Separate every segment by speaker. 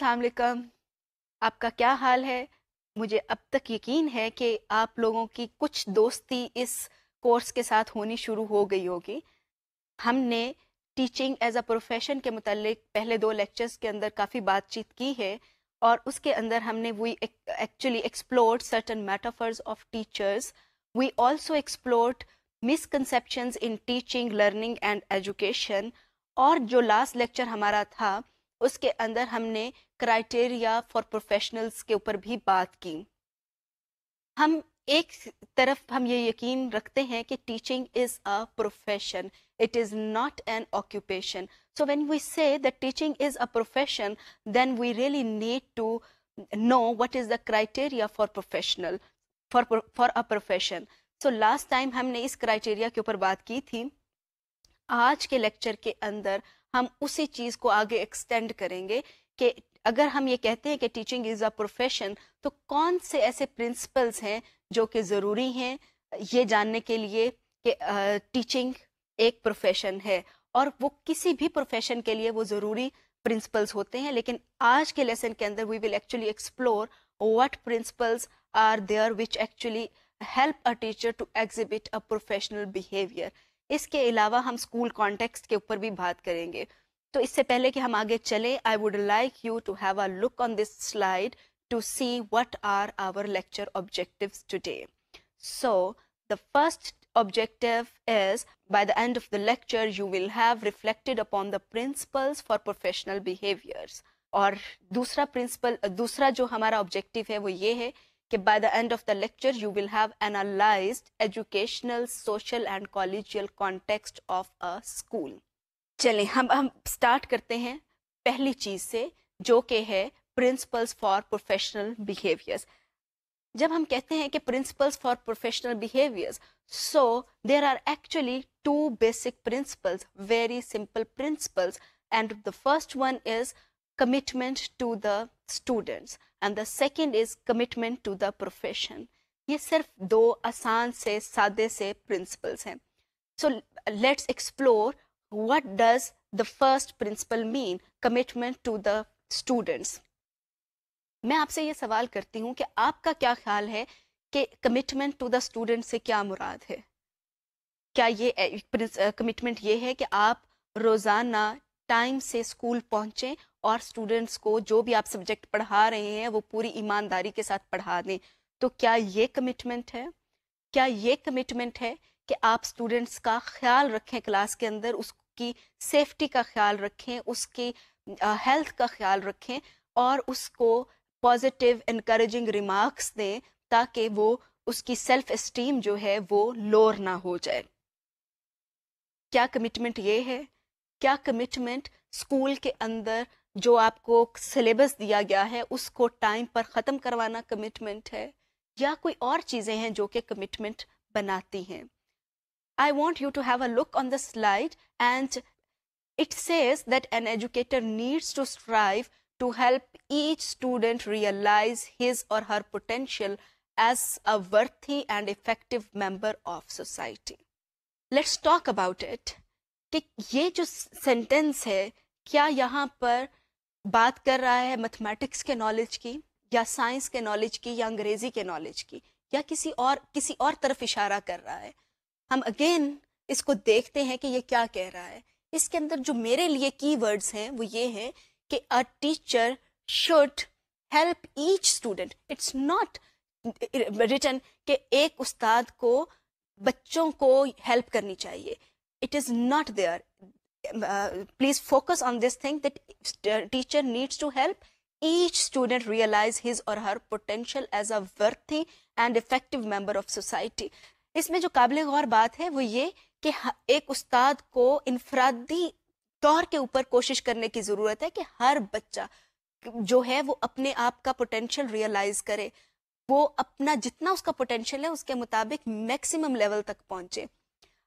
Speaker 1: अस्सलाम आपका क्या हाल है मुझे अब तक यकीन है कि आप लोगों की कुछ दोस्ती इस कोर्स के साथ होनी शुरू हो गई होगी हमने टीचिंग एज अ प्रोफेशन के मतलब पहले दो लेक्चर्स के अंदर काफ़ी बातचीत की है और उसके अंदर हमने we actually explore certain metaphors of teachers we also explored misconceptions in teaching learning and education और जो लास्ट लेक्चर हमारा था उसके अंदर हमने क्राइटेरिया फॉर प्रोफेशनल्स के ऊपर भी बात की हम एक तरफ हम ये यकीन रखते हैं कि teaching is a profession it is not an occupation so when we say that teaching is a profession then we really need to know what is the criteria for professional for for a profession so last time हमने इस criteria के ऊपर बात की थी आज के lecture के अंदर हम उसी चीज़ को आगे एक्सटेंड करेंगे कि अगर हम ये कहते हैं कि टीचिंग इज़ अ प्रोफेशन तो कौन से ऐसे प्रिंसिपल्स हैं जो कि ज़रूरी हैं ये जानने के लिए कि टीचिंग एक प्रोफेशन है और वो किसी भी प्रोफेशन के लिए वो ज़रूरी प्रिंसिपल्स होते हैं लेकिन आज के लेसन के अंदर we will actually explore what principles are there which actually help a teacher to exhibit a professional behavior इसके अलावा हम स्कूल कॉन्टेक्स्ट के ऊपर भी बात करेंगे तो इससे पहले कि हम आगे चले I would like you to have a look on this slide to see what are our lecture objective today so the first objective is by the end of the lecture you will have reflected upon the principles for professional behaviours और दूसरा principal दूसरा जो हमारा objective है वो ये है कि by the end of the lecture you will have analyzed educational, social and collegial context of a school. चलें हम हम स्टार्ट करते हैं पहली चीज से जो कि है प्रिंसिपल्स फॉर प्रोफेशनल बिहेवियर्स जब हम कहते हैं कि principles for professional behaviours so there are actually two basic principles very simple principles and the first one is commitment to the students and the second is commitment to the profession ये सिर्फ दो आसान से सादे से principles हैं so let's explore what does the first principle mean commitment to the students मैं आपसे ये सवाल करती हूँ कि आपका क्या ख्याल है कि कमिटमेंट टू द स्टूडेंट से क्या मुराद है क्या ये कमिटमेंट ये है कि आप रोज़ाना टाइम से स्कूल पहुंचे और स्टूडेंट्स को जो भी आप सब्जेक्ट पढ़ा रहे हैं वो पूरी ईमानदारी के साथ पढ़ा दें तो क्या ये कमिटमेंट है क्या ये कमिटमेंट है कि आप स्टूडेंट्स का ख्याल रखें क्लास के अंदर उसकी सेफ्टी का ख्याल रखें उसकी हेल्थ का ख्याल रखें और उसको पॉजिटिव इनक्रेजिंग रिमार्क्स दें ताकि वो उसकी सेल्फ इस्टीम जो है वो लोअर ना हो जाए क्या कमिटमेंट ये है क्या कमिटमेंट स्कूल के अंदर जो आपको सिलेबस दिया गया है उसको टाइम पर ख़त्म करवाना कमिटमेंट है या कोई और चीज़ें हैं जो कि कमिटमेंट बनाती हैं I want you to have a look on the slide and it says that an educator needs to strive to help each student realise his or her potential as a worthy and effective member of society let's talk about it कि ये जो sentence है क्या यहाँ पर बात कर रहा है मैथमेटिक्स के नॉलेज की या साइंस के नॉलेज की या अंग्रेजी के नॉलेज की या किसी और किसी और तरफ इशारा कर रहा है हम अगेन इसको देखते हैं कि ये क्या कह रहा है इसके अंदर जो मेरे लिए की वर्ड्स हैं वो ये हैं कि a teacher should help each student it's not written कि एक उस्ताद को बच्चों को हेल्प करनी चाहिए it is not there uh, please focus on this thing that teacher needs to help each student realize his or her potential as a worthy and effective member of society isme jo qabil e gaur baat hai wo ye ki ek ustad ko infradi taur ke upar koshish karne ki zarurat hai ki har bachcha jo hai wo apne aap ka potential realize kare wo apna jitna uska potential hai uske mutabik maximum level tak pahunche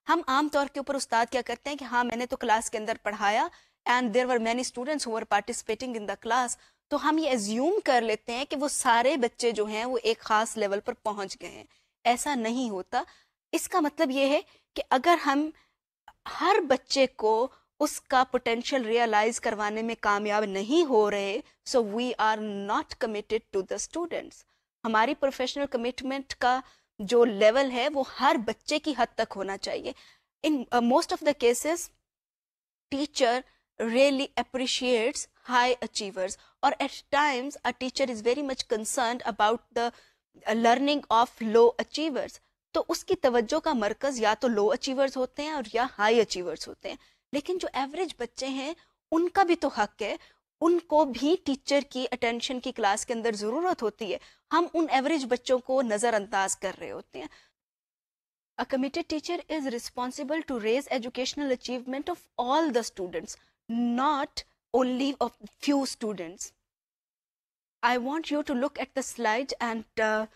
Speaker 1: हम आमतौर के ऊपर उस्ताद क्या करते हैं कि हाँ मैंने तो क्लास के अंदर पढ़ाया and there were many students हुआ पार्टिसिपेटिंग इन द क्लास तो हम ये एज्यूम कर लेते हैं कि वो सारे बच्चे जो हैं वो एक खास लेवल पर पहुंच गए हैं ऐसा नहीं होता इसका मतलब ये है कि अगर हम हर बच्चे को उसका पोटेंशियल रियलाइज करवाने में कामयाब नहीं हो रहे so we are not committed to the students हमारी प्रोफेशनल कमिटमेंट का जो लेवल है वो हर बच्चे की हद तक होना चाहिए in most of the cases teacher really appreciates high achievers और at times a teacher is very much concern about the learning of low achievers तो उसकी तवज्जो का मरकज या तो लो अचीवर्स होते हैं और या हाई अचीवर्स होते हैं लेकिन जो एवरेज बच्चे हैं उनका भी तो हक है उनको भी टीचर की अटेंशन की क्लास के अंदर ज़रूरत होती है हम उन एवरेज बच्चों को नज़रअंदाज कर रहे होते हैं a committed teacher is responsible to raise educational achievement of all the students not only of few students I want you to look at the slide and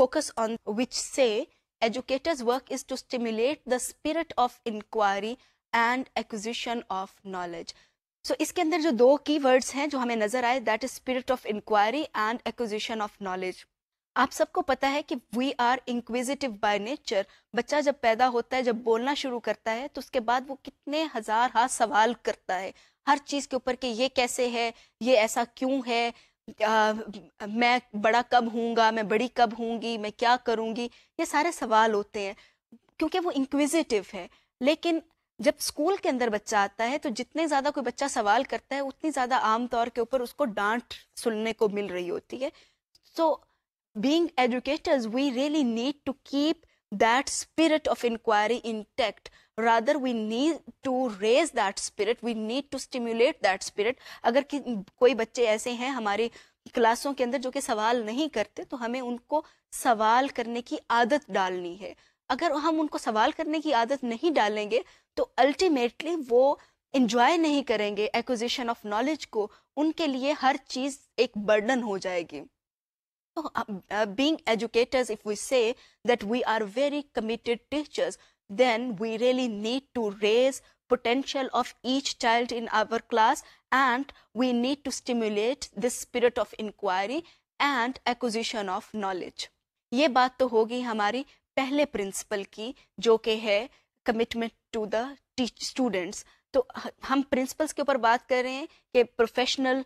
Speaker 1: focus on which says educators work is to stimulate the spirit of inquiry and acquisition of knowledge so so, इसके अंदर जो दो की words हैं जो हमें नजर आए that is spirit of inquiry and acquisition of knowledge आप सबको पता है कि we are inquisitive by nature बच्चा जब पैदा होता है जब बोलना शुरू करता है तो उसके बाद वो कितने हजार हाथ सवाल करता है हर चीज के ऊपर कि ये कैसे है ये ऐसा क्यों है आ, मैं बड़ा कब हूँगा मैं बड़ी कब हूँगी मैं क्या करूँगी ये सारे सवाल होते हैं क्योंकि वो इंक्विजिटिव है लेकिन जब स्कूल के अंदर बच्चा आता है तो जितने ज्यादा कोई बच्चा सवाल करता है उतनी ज्यादा आमतौर के ऊपर उसको डांट सुनने को मिल रही होती है so being educators we really need to keep spirit of inquiry in intact rather we need to raise that spirit we need to stimulate that spirit अगर कि कोई बच्चे ऐसे हैं हमारी क्लासों के अंदर जो कि सवाल नहीं करते तो हमें उनको सवाल करने की आदत डालनी है अगर हम उनको सवाल करने की आदत नहीं डालेंगे तो अल्टीमेटली वो इंजॉय नहीं करेंगे एक्विजिशन ऑफ नॉलेज को उनके लिए हर चीज़ एक बर्डन हो जाएगी तो being educators if we say that we are very committed teachers then we really need to raise potential of each child in our class and we need to stimulate the spirit of inquiry and acquisition of knowledge ये बात तो होगी हमारी पहले principal की जो कि है कमिटमेंट टू द स्टूडेंट्स तो हम प्रिंसिपल्स के ऊपर बात कर रहे हैं कि professional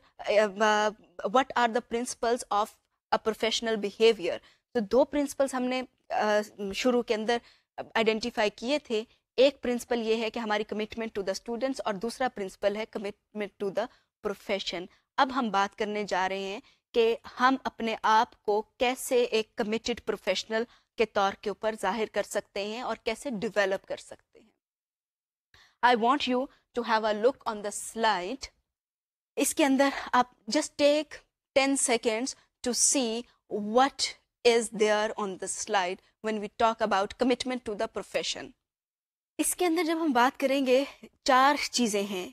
Speaker 1: what are the principles of a professional behaviour तो दो प्रिंसिपल्स हमने शुरू के अंदर आइडेंटिफाई किए थे एक प्रिंसिपल ये है कि हमारी कमिटमेंट टू द स्टूडेंट्स और दूसरा प्रिंसिपल है कमिटमेंट टू द प्रोफेशन अब हम बात करने जा रहे हैं कि हम अपने आप को कैसे एक कमिटेड प्रोफेशनल के तौर के ऊपर जाहिर कर सकते हैं और कैसे डिवेलप कर सकते हैं I want you to have a look on the slide इसके अंदर आप just take ten seconds to see what is there on the slide when we talk about commitment to the profession इसके अंदर जब हम बात करेंगे चार चीज़ें हैं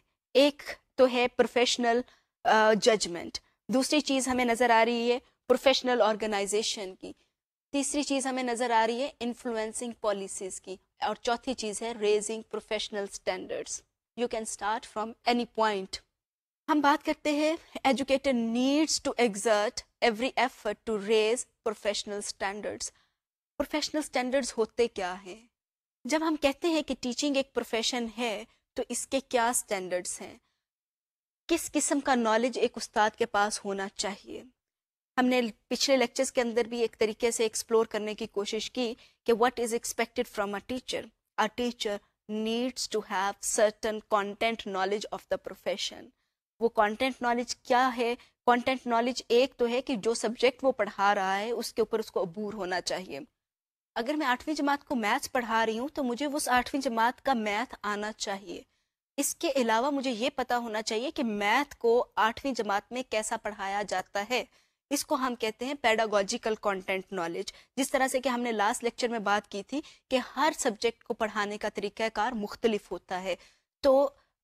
Speaker 1: एक तो है प्रोफेशनल जजमेंट uh, दूसरी चीज़ हमें नज़र आ रही है प्रोफेशनल ऑर्गेनाइजेशन की तीसरी चीज हमें नजर आ रही है इन्फ्लुएंसिंग पॉलिसीज की और चौथी चीज है raising professional standards you can start from any point हम बात करते हैं educator needs to exert every effort to raise professional standards professional standards होते क्या हैं जब हम कहते हैं कि टीचिंग एक प्रोफेशन है तो इसके क्या स्टैंडर्ड्स हैं किस किस्म का नॉलेज एक उस्ताद के पास होना चाहिए हमने पिछले लेक्चर्स के अंदर भी एक तरीके से एक्सप्लोर करने की कोशिश की कि what is expected from a teacher a teacher needs to have certain content knowledge of the profession वो कंटेंट नॉलेज क्या है कंटेंट नॉलेज एक तो है कि जो सब्जेक्ट वो पढ़ा रहा है उसके ऊपर उसको अबूर होना चाहिए अगर मैं आठवीं जमात को मैथ्स पढ़ा रही हूँ तो मुझे उस आठवीं जमात का मैथ आना चाहिए इसके अलावा मुझे ये पता होना चाहिए कि मैथ को आठवीं जमात में कैसा पढ़ाया जाता है इसको हम कहते हैं पैडागोजिकल कंटेंट नॉलेज जिस तरह से कि हमने लास्ट लेक्चर में बात की थी कि हर सब्जेक्ट को पढ़ाने का तरीक़ाकार मुख्तलिफ होता है तो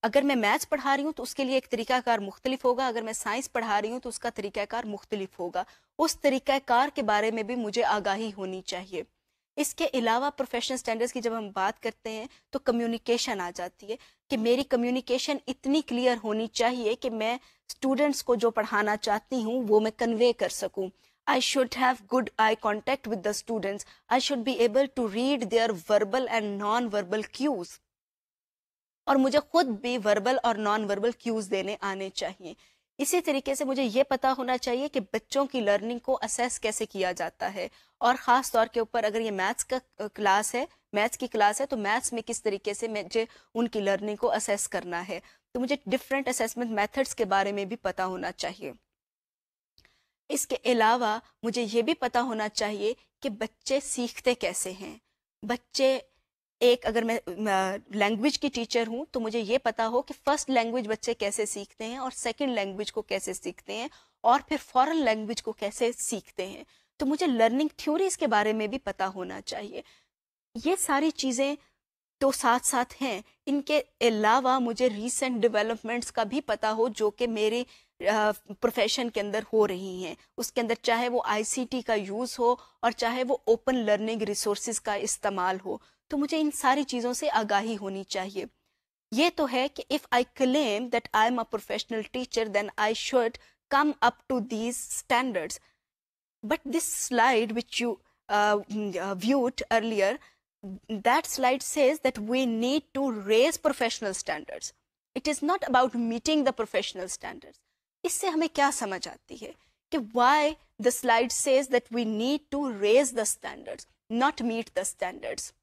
Speaker 1: अगर मैं मैथ्स पढ़ा रही हूँ तो उसके लिए एक तरीक़ाकार मुख्तलिफ होगा अगर मैं साइंस पढ़ा रही हूँ तो उसका तरीक़ाकार मुख्तलिफ होगा उस तरीक़ाकार के बारे में भी मुझे आगाही होनी चाहिए इसके अलावा प्रोफेशनल स्टैंडर्ड्स की जब हम बात करते हैं तो कम्युनिकेशन आ जाती है कि मेरी कम्युनिकेशन इतनी क्लियर होनी चाहिए कि मैं स्टूडेंट्स को जो पढ़ाना चाहती हूँ वो मैं कन्वे कर सकूँ I should have good eye contact with the students I should be able to read their verbal and non verbal cues और मुझे खुद भी वर्बल और नॉन वर्बल क्यूज देने आने चाहिए इसी तरीके से मुझे ये पता होना चाहिए कि बच्चों की लर्निंग को असेस कैसे किया जाता है और ख़ास तौर के ऊपर अगर ये मैथ्स का क्लास है मैथ्स की क्लास है तो मैथ्स में किस तरीके से मुझे उनकी लर्निंग को असेस करना है तो मुझे डिफरेंट असेसमेंट मेथड्स के बारे में भी पता होना चाहिए इसके अलावा मुझे ये भी पता होना चाहिए कि बच्चे सीखते कैसे हैं बच्चे एक अगर मैं लैंग्वेज की टीचर हूँ तो मुझे ये पता हो कि फर्स्ट लैंग्वेज बच्चे कैसे सीखते हैं और सेकेंड लैंग्वेज को कैसे सीखते हैं और फिर फॉरन लैंग्वेज को कैसे सीखते हैं तो मुझे लर्निंग थ्योरीज के बारे में भी पता होना चाहिए ये सारी चीज़ें तो साथ साथ हैं इनके अलावा मुझे रीसेंट डेवलपमेंट्स का भी पता हो जो कि मेरे प्रोफेशन के अंदर हो रही हैं उसके अंदर चाहे वो आईसीटी का यूज़ हो और चाहे वो ओपन लर्निंग रिसोर्सेज का इस्तेमाल हो तो मुझे इन सारी चीज़ों से आगाही होनी चाहिए ये तो है कि if I claim that I am a professional teacher then I should come up to these stand but this slide which you viewed earlier that slide says that we need to raise professional standards it is not about meeting the professional standards इससे हमें क्या समझ आती है कि why the slide says that we need to raise the standards not meet the standards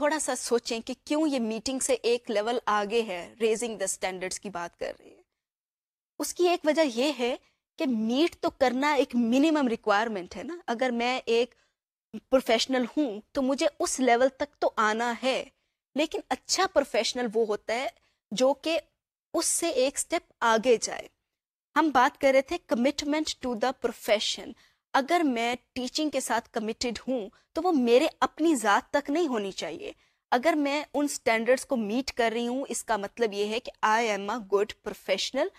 Speaker 1: थोड़ा सा सोचें कि क्यों ये मीटिंग से एक लेवल आगे है रेजिंग द स्टैंडर्ड्स की बात कर रही है उसकी एक वजह यह है कि मीट तो करना एक मिनिमम रिक्वायरमेंट है ना अगर मैं एक प्रोफेशनल हूँ तो मुझे उस लेवल तक तो आना है लेकिन अच्छा प्रोफेशनल वो होता है जो कि उससे एक स्टेप आगे जाए हम बात कर रहे थे कमिटमेंट टू द प्रोफेशन अगर मैं टीचिंग के साथ कमिटेड हूँ तो वो मेरे अपनी ज़ात तक नहीं होनी चाहिए अगर मैं उन स्टैंडर्ड्स को मीट कर रही हूँ इसका मतलब ये है कि I am a good professional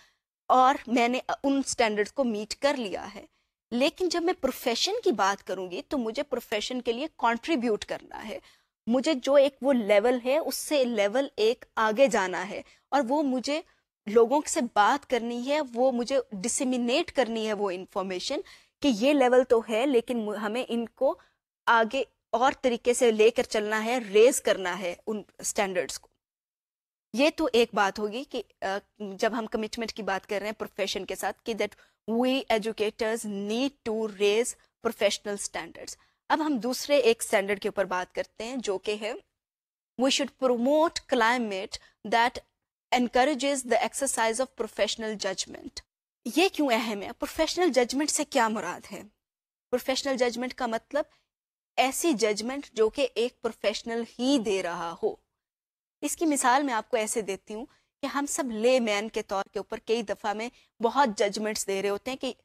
Speaker 1: और मैंने उन स्टैंडर्ड्स को मीट कर लिया है लेकिन जब मैं प्रोफेशन की बात करूँगी तो मुझे प्रोफेशन के लिए कॉन्ट्रीब्यूट करना है मुझे जो एक वो लेवल है उससे लेवल एक आगे जाना है और वो मुझे लोगों से बात करनी है वो मुझे डिसिमिनेट करनी है वो इन्फॉर्मेशन कि ये लेवल तो है लेकिन हमें इनको आगे और तरीके से लेकर चलना है रेज करना है उन स्टैंडर्ड्स को ये तो एक बात होगी कि जब हम कमिटमेंट की बात कर रहे हैं प्रोफेशन के साथ कि that we educators need to raise professional standards अब हम दूसरे एक स्टैंडर्ड के ऊपर बात करते हैं जो कि है we should promote climate that encourage the exercise of professional judgement ये क्यों अहम है प्रोफेशनल जजमेंट से क्या मुराद है प्रोफेशनल जजमेंट का मतलब ऐसी जजमेंट जो कि एक प्रोफेशनल ही दे रहा हो इसकी मिसाल मैं आपको ऐसे देती हूँ कि हम सब ले मैन के तौर के ऊपर कई दफ़ा में बहुत जजमेंट्स दे रहे होते हैं कि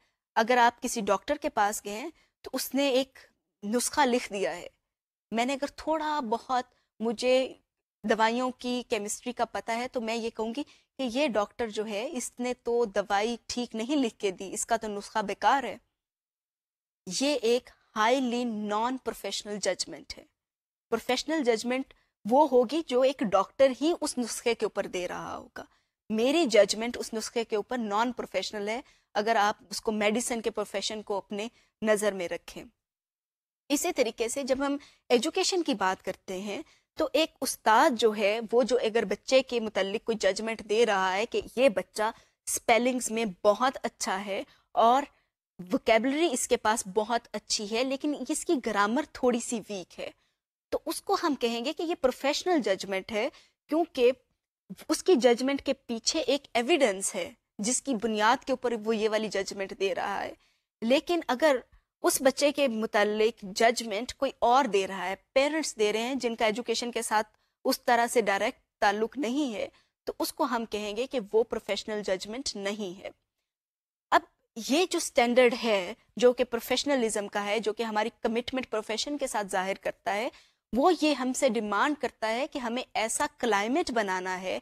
Speaker 1: अगर आप किसी डॉक्टर के पास गए हैं तो उसने एक नुस्खा लिख दिया है मैंने अगर थोड़ा बहुत मुझे दवाइयों की केमिस्ट्री का पता है तो मैं ये कहूँगी कि ये डॉक्टर जो है इसने तो दवाई ठीक नहीं लिख के दी इसका तो नुस्खा बेकार है ये एक हाईली नॉन प्रोफेशनल जजमेंट है प्रोफेशनल जजमेंट वो होगी जो एक डॉक्टर ही उस नुस्खे के ऊपर दे रहा होगा मेरी जजमेंट उस नुस्खे के ऊपर नॉन प्रोफेशनल है अगर आप उसको मेडिसिन के प्रोफेशन को अपने नज़र में रखें इसी तरीके से जब हम एजुकेशन की बात करते हैं तो एक उस्ताद जो है वो जो अगर बच्चे के मुतलिक कोई जजमेंट दे रहा है कि ये बच्चा स्पेलिंग्स में बहुत अच्छा है और वोकेबलरी इसके पास बहुत अच्छी है लेकिन इसकी ग्रामर थोड़ी सी वीक है तो उसको हम कहेंगे कि ये प्रोफेशनल जजमेंट है क्योंकि उसकी जजमेंट के पीछे एक एविडेंस है जिसकी बुनियाद के ऊपर वो ये वाली जजमेंट दे रहा है लेकिन अगर उस बच्चे के मुतलक जजमेंट कोई और दे रहा है पेरेंट्स दे रहे हैं जिनका एजुकेशन के साथ उस तरह से डायरेक्ट ताल्लुक नहीं है तो उसको हम कहेंगे कि वो प्रोफेशनल जजमेंट नहीं है अब ये जो स्टैंडर्ड है जो कि प्रोफेशनलिज्म का है जो कि हमारी कमिटमेंट प्रोफेशन के साथ जाहिर करता है वो ये हमसे डिमांड करता है कि हमें ऐसा क्लाइमेट बनाना है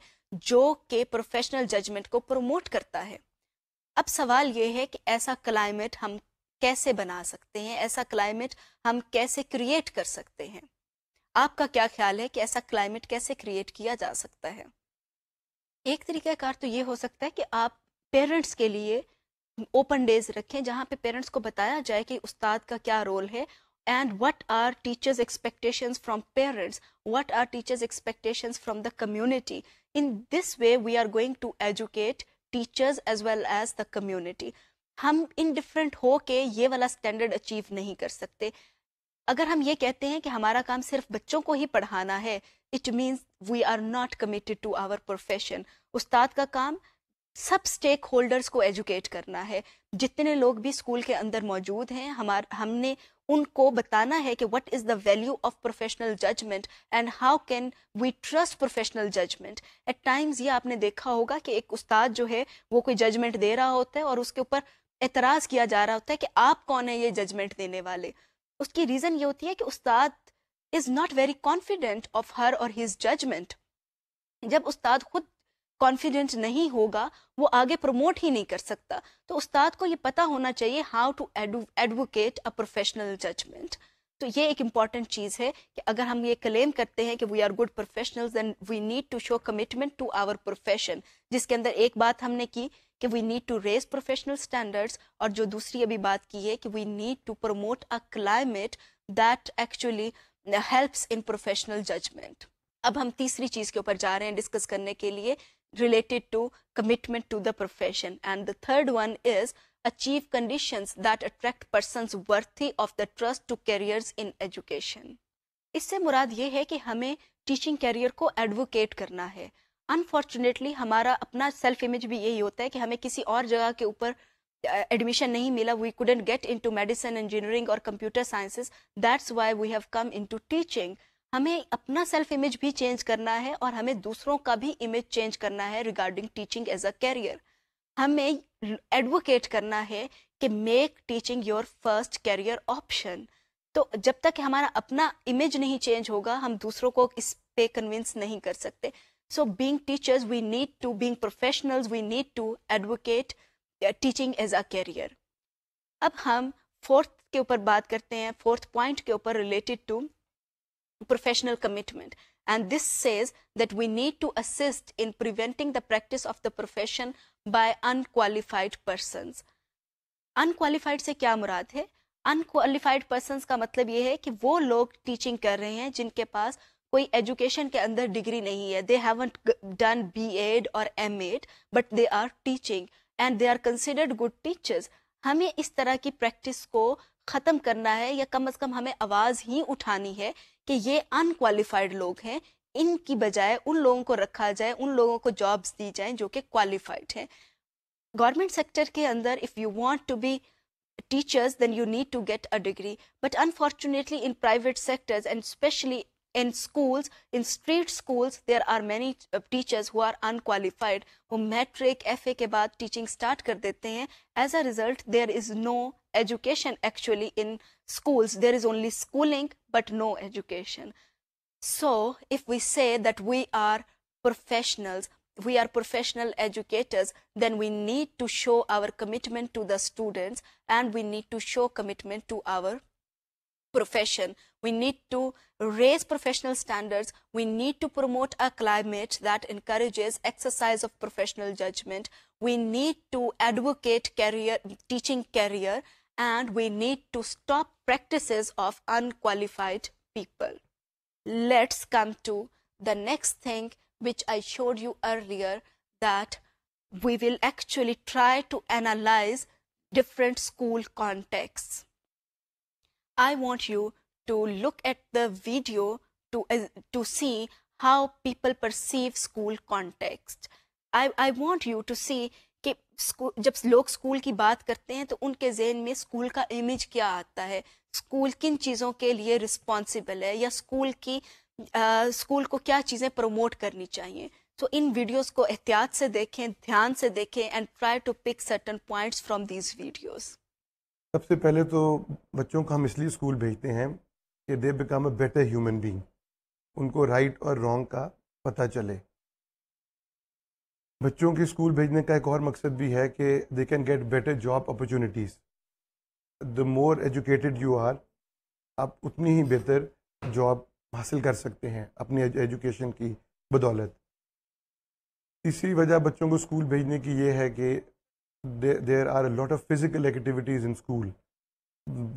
Speaker 1: जो कि प्रोफेशनल जजमेंट को प्रमोट करता है अब सवाल ये है कि ऐसा क्लाइमेट हम कैसे बना सकते हैं ऐसा क्लाइमेट हम कैसे क्रिएट कर सकते हैं आपका क्या ख्याल है कि ऐसा क्लाइमेट कैसे क्रिएट किया जा सकता है एक तरीकाकार तो ये हो सकता है कि आप पेरेंट्स के लिए ओपन डेज रखें जहाँ पे पेरेंट्स को बताया जाए कि उस्ताद का क्या रोल है and what are teachers expectation from parents what are teachers expectation from the community in this way we are going to educate teachers as well as the community हम इनडिफरेंट हो के ये वाला स्टैंडर्ड अचीव नहीं कर सकते अगर हम ये कहते हैं कि हमारा काम सिर्फ बच्चों को ही पढ़ाना है it means we are not committed to our profession उस्ताद का काम सब स्टेक होल्डर्स को एजुकेट करना है जितने लोग भी स्कूल के अंदर मौजूद हैं हमार हमने उनको बताना है कि what is the value of professional judgement and how can we trust professional judgement at times ये आपने देखा होगा कि एक उस्ताद जो है वो कोई जजमेंट दे रहा होता है और उसके ऊपर एतराज किया जा रहा होता है कि आप कौन है ये जजमेंट देने वाले उसकी रीजन ये होती है कि उस्ताद is not very confident of her और हिज जजमेंट जब उस्ताद खुद कॉन्फिडेंट नहीं होगा वो आगे प्रमोट ही नहीं कर सकता तो उस्ताद को ये पता होना चाहिए how to advocate a professional judgement तो ये एक इम्पॉर्टेंट चीज़ है कि अगर हम ये क्लेम करते हैं कि we are good professionals and we need to show commitment to our profession जिसके अंदर एक बात हमने की कि we need to raise professional standards और जो दूसरी अभी बात की है कि we need to promote a climate that actually helps in professional judgement अब हम तीसरी चीज़ के ऊपर जा रहे हैं डिस्कस करने के लिए related to commitment to the profession and the third one is achieve conditions that attract persons worthy of the trust to careers in education. इससे मुराद ये है कि हमें टीचिंग कैरियर को एडवोकेट करना है अनफॉर्चुनेटली हमारा अपना सेल्फ इमेज भी यही होता है कि हमें किसी और जगह के ऊपर एडमिशन नहीं मिला we couldn't get to medicine engineering और computer sciences that's why we have come to teaching हमें अपना सेल्फ इमेज भी चेंज करना है और हमें दूसरों का भी इमेज चेंज करना है regarding teaching as a career हमें एडवोकेट करना है कि make teaching your first career option तो जब तक हमारा अपना इमेज नहीं चेंज होगा हम दूसरों को इस पे कन्विंस नहीं कर सकते so being teachers we need to being professionals we need to advocate teaching as a career अब हम फोर्थ के ऊपर बात करते हैं फोर्थ पॉइंट के ऊपर related to professional commitment and this says that we need to assist in preventing the practice of the profession by unqualified persons unqualified से क्या मुराद है अनक्वालिफाइड पर्सनस का मतलब ये है कि वो लोग टीचिंग कर रहे हैं जिनके पास कोई एजुकेशन के अंदर डिग्री नहीं है they haven't done B Ed और M Ed but they are teaching and they are considered good teachers हमें इस तरह की प्रैक्टिस को ख़त्म करना है या कम अज़ कम हमें आवाज़ ही उठानी है कि ये अनक्वालिफाइड लोग हैं इनकी बजाय उन लोगों को रखा जाए उन लोगों को जॉब्स दी जाए जो कि क्वालिफाइड हैं गवर्नमेंट सेक्टर के अंदर if you want to be teachers then you need to get a degree but unfortunately in private sectors and specially in schools in street schools there are many teachers who are unqualified वो matric F A के बाद teaching start कर देते हैं as a result there is no education actually in schools there is only schooling but no education So, if we say that we are professionals, we are professional educators, then we need to show our commitment to the students and we need to show commitment to our profession. We need to raise professional standards. We need to promote a climate that encourages exercise of professional judgment. We need to advocate career, teaching career, and we need to stop practices of unqualified people. let's come to the next thing which I showed you earlier that we will actually try to analyze different school contexts. I want you to look at the video to, uh, to see how people perceive school context. I, I want you to see ki school jab log school ki baat karte hain to unke zehen mein school ka image kya aata hai school किन चीज़ों के लिए responsible है या school की school को क्या चीज़ें प्रमोट करनी चाहिए तो so, इन वीडियोस को एहतियात से देखें ध्यान से देखें and try to pick certain points from these videos
Speaker 2: सबसे पहले तो बच्चों को हम इसलिए स्कूल भेजते हैं कि they become a better human being उनको राइट और रॉन्ग का पता चले बच्चों के स्कूल भेजने का एक और मकसद भी है कि they can get better job opportunities the more educated you are आप उतनी ही बेहतर जॉब हासिल कर सकते हैं अपनी एजुकेशन की बदौलत तीसरी वजह बच्चों को स्कूल भेजने की ये है कि there are lot of physical activities in school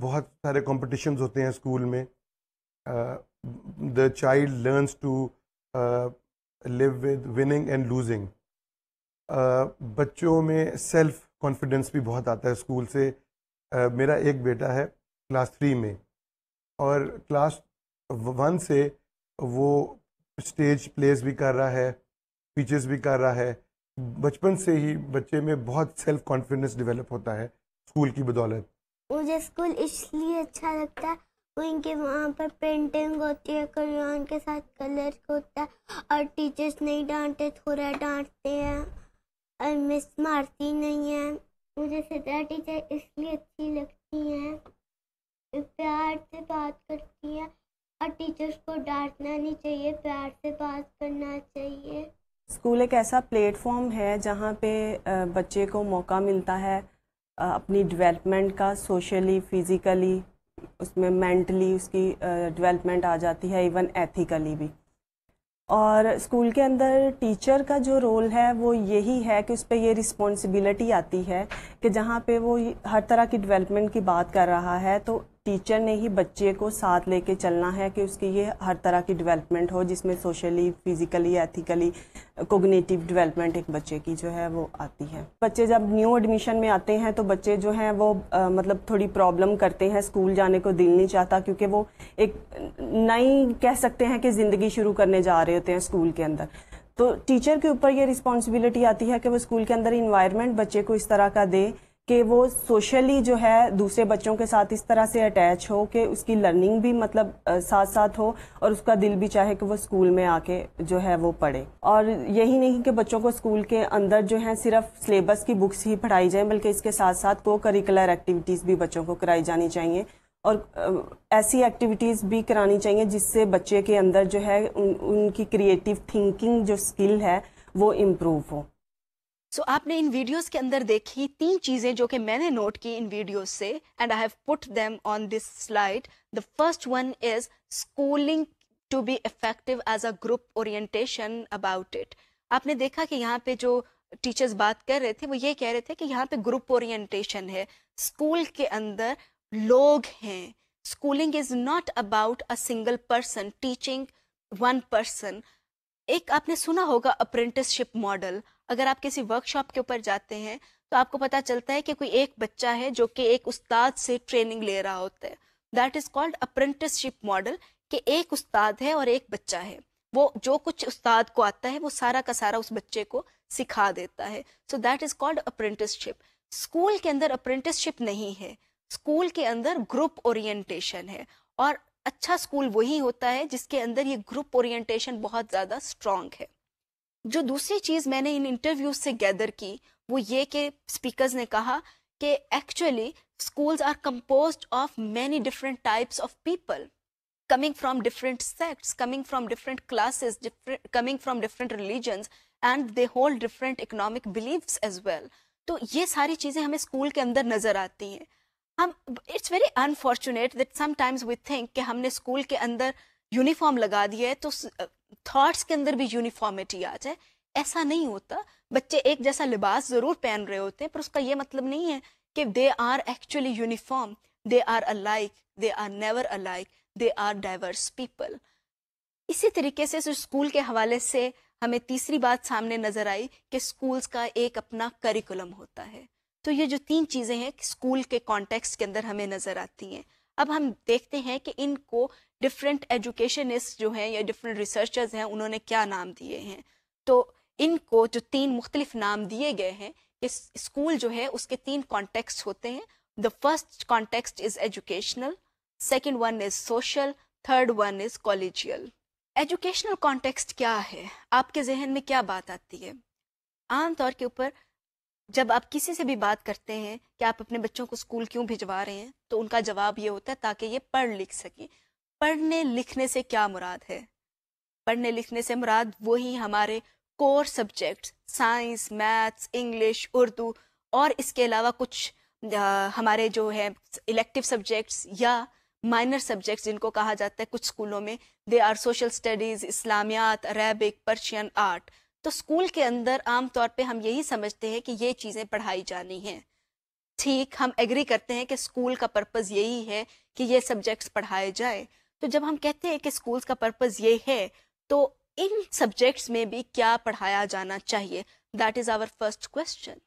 Speaker 2: बहुत सारे कॉम्पिटिशन होते हैं स्कूल में the child learns to live with winning and losing बच्चों में सेल्फ कॉन्फिडेंस भी बहुत आता है स्कूल से मेरा एक बेटा है क्लास थ्री में और क्लास वन से वो स्टेज प्लेस भी कर रहा है स्पीचेस भी कर रहा है बचपन से ही बच्चे में बहुत सेल्फ कॉन्फिडेंस डेवलप होता है स्कूल की बदौलत
Speaker 3: मुझे स्कूल इसलिए अच्छा लगता है उनके वहाँ पर पेंटिंग होती है क्रियॉन के साथ
Speaker 1: कलर होता है और टीचर्स नहीं डांटते थोड़ा डांटते हैं और
Speaker 4: मिस
Speaker 2: मारती नहीं है मुझे सीधा टीचर इसलिए अच्छी लगती हैं प्यार से बात करती हैं और टीचर्स को डांटना नहीं चाहिए
Speaker 1: प्यार से बात करना चाहिए
Speaker 3: स्कूल एक ऐसा प्लेटफॉर्म है जहाँ पे बच्चे को मौका मिलता है अपनी डेवलपमेंट का सोशली फिज़िकली उसमें मेंटली उसकी डेवलपमेंट आ जाती है इवन एथिकली भी और स्कूल के अंदर टीचर का जो रोल है वो यही है कि उस पर ये रिस्पॉन्सिबिलिटी आती है कि जहाँ पे वो हर तरह की डेवलपमेंट की बात कर रहा है तो टीचर ने ही बच्चे को साथ लेके चलना है कि उसकी ये हर तरह की डेवलपमेंट हो जिसमें socially physically ethically cognitive development एक बच्चे की जो है वो आती है बच्चे जब न्यू एडमिशन में आते हैं तो बच्चे जो हैं वो आ, मतलब थोड़ी प्रॉब्लम करते हैं स्कूल जाने को दिल नहीं चाहता क्योंकि वो एक नई कह सकते हैं कि ज़िंदगी शुरू करने जा रहे होते हैं स्कूल के अंदर तो टीचर के ऊपर ये रिस्पॉन्सिबिलिटी आती है कि वो स्कूल के अंदर इन्वायरमेंट बच्चे को इस तरह का दे कि वो सोशली जो है दूसरे बच्चों के साथ इस तरह से अटैच हो कि उसकी लर्निंग भी मतलब साथ साथ हो और उसका दिल भी चाहे कि वो स्कूल में आके जो है वो पढ़े और यही नहीं कि बच्चों को स्कूल के अंदर जो है सिर्फ सिलेबस की बुक्स ही पढ़ाई जाए बल्कि इसके साथ साथ को करिकुलर एक्टिविटीज़ भी बच्चों को कराई जानी चाहिए और ऐसी एक्टिविटीज़ भी करानी चाहिए जिससे बच्चे के अंदर जो है उन, उनकी क्रिएटिव थिंकिंग जो स्किल है वो इम्प्रूव हो सो so, आपने
Speaker 1: इन वीडियोस के अंदर देखी तीन चीज़ें जो कि मैंने नोट की इन वीडियोस से and I have put them on this slide the first one is schooling to be effective as a group orientation about it आपने देखा कि यहाँ पे जो टीचर्स बात कर रहे थे वो ये कह रहे थे कि यहाँ पे ग्रुप ओरिएंटेशन है स्कूल के अंदर लोग हैं schooling is not about a single person teaching one person एक आपने सुना होगा अप्रेंटिसशिप मॉडल अगर आप किसी वर्कशॉप के ऊपर जाते हैं तो आपको पता चलता है कि कोई एक बच्चा है जो कि एक उस्ताद से ट्रेनिंग ले रहा होता है that is called apprenticeship model कि एक उस्ताद है और एक बच्चा है वो जो कुछ उस्ताद को आता है वो सारा का सारा उस बच्चे को सिखा देता है so that is called apprenticeship school के अंदर अप्रेंटिसशिप नहीं है स्कूल के अंदर ग्रुप ओरिएंटेशन है और अच्छा स्कूल वही होता है जिसके अंदर ये ग्रुप ओरिएंटेशन बहुत ज़्यादा स्ट्रांग है जो दूसरी चीज मैंने इन इंटरव्यू से गैदर की वो ये कि स्पीकर्स ने कहा कि actually schools are compose of many different types of people coming from different sects coming from different classes coming from different religion and they hold different economic belief as well तो ये सारी चीज़ें हमें school के अंदर नजर आती हैं हम it's very unfortunate that sometimes we think कि हमने स्कूल के अंदर यूनिफॉर्म लगा दिया है तो थॉट्स के अंदर भी यूनिफॉर्मिटी आ जाए ऐसा नहीं होता बच्चे एक जैसा लिबास ज़रूर पहन रहे होते हैं पर उसका ये मतलब नहीं है कि they are actually uniform they are alike they are never alike they are diverse people इसी तरीके से स्कूल के हवाले से हमें तीसरी बात सामने नज़र आई कि स्कूल का एक अपना करिकुलम होता है तो ये जो तीन चीज़ें हैं स्कूल के कॉन्टेक्स्ट के अंदर हमें नज़र आती हैं अब हम देखते हैं कि इनको डिफरेंट एजुकेशनिस्ट जो हैं या डिफरेंट रिसर्चर्स हैं उन्होंने क्या नाम दिए हैं तो इनको जो तीन मुख्तलिफ नाम दिए गए हैं इस स्कूल जो है उसके तीन कॉन्टेक्स्ट होते हैं the first context is educational second one is social third one is collegial educational context क्या है आपके जहन में क्या बात आती है आमतौर के ऊपर जब आप किसी से भी बात करते हैं कि आप अपने बच्चों को स्कूल क्यों भिजवा रहे हैं तो उनका जवाब ये होता है ताकि ये पढ़ लिख सकें पढ़ने लिखने से क्या मुराद है पढ़ने लिखने से मुराद वही हमारे core subject science maths English Urdu और इसके अलावा कुछ आ, हमारे जो है इलेक्टिव सब्जेक्ट्स या माइनर सब्जेक्ट्स जिनको कहा जाता है कुछ स्कूलों में they are social studies Islamiat Arabic Persian art तो स्कूल के अंदर आम तौर पे हम यही समझते हैं कि ये चीज़ें पढ़ाई जानी हैं ठीक हम एग्री करते हैं कि स्कूल का पर्पज़ यही है कि ये सब्जेक्ट्स पढ़ाए जाए तो जब हम कहते हैं कि स्कूल्स का पर्पज ये है तो इन सब्जेक्ट्स में भी क्या पढ़ाया जाना चाहिए that is our first question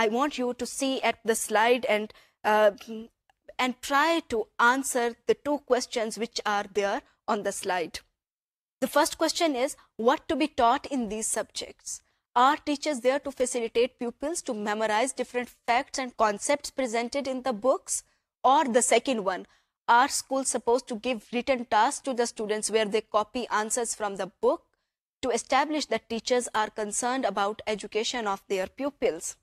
Speaker 1: I want you to see at the slide and and try to answer the two question which are there on the slide the first question is what to be taught in these subject are teachers there to facilitate peoples to memorise different facts and concept presented in the books और the second one are schools supposed to give written tasks to the students where they copy answers from the book to establish that teachers are concerned about education of their pupils?